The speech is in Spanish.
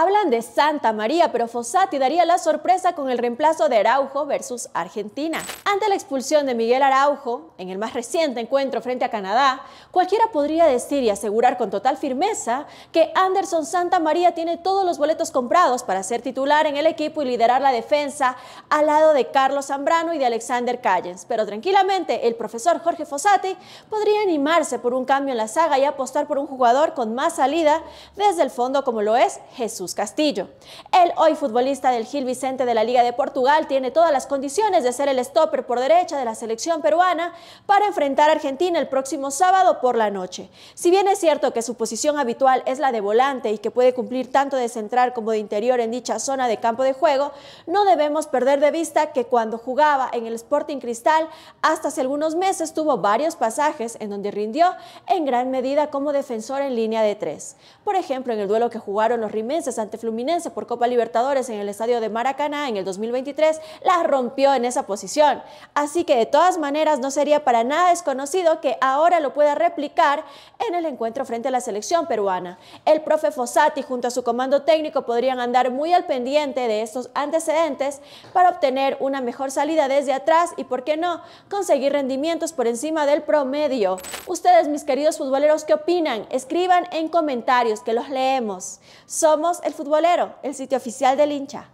Hablan de Santa María, pero Fossati daría la sorpresa con el reemplazo de Araujo versus Argentina. Ante la expulsión de Miguel Araujo, en el más reciente encuentro frente a Canadá, cualquiera podría decir y asegurar con total firmeza que Anderson Santa María tiene todos los boletos comprados para ser titular en el equipo y liderar la defensa al lado de Carlos Zambrano y de Alexander Callens. Pero tranquilamente, el profesor Jorge Fossati podría animarse por un cambio en la saga y apostar por un jugador con más salida desde el fondo como lo es Jesús. Castillo. El hoy futbolista del Gil Vicente de la Liga de Portugal tiene todas las condiciones de ser el stopper por derecha de la selección peruana para enfrentar a Argentina el próximo sábado por la noche. Si bien es cierto que su posición habitual es la de volante y que puede cumplir tanto de central como de interior en dicha zona de campo de juego, no debemos perder de vista que cuando jugaba en el Sporting Cristal, hasta hace algunos meses tuvo varios pasajes en donde rindió en gran medida como defensor en línea de tres. Por ejemplo, en el duelo que jugaron los rimenses ante Fluminense por Copa Libertadores en el estadio de Maracaná en el 2023, la rompió en esa posición. Así que de todas maneras no sería para nada desconocido que ahora lo pueda replicar en el encuentro frente a la selección peruana. El profe Fossati junto a su comando técnico podrían andar muy al pendiente de estos antecedentes para obtener una mejor salida desde atrás y, por qué no, conseguir rendimientos por encima del promedio. Ustedes, mis queridos futboleros, ¿qué opinan? Escriban en comentarios que los leemos. Somos el Futbolero, el sitio oficial del hincha.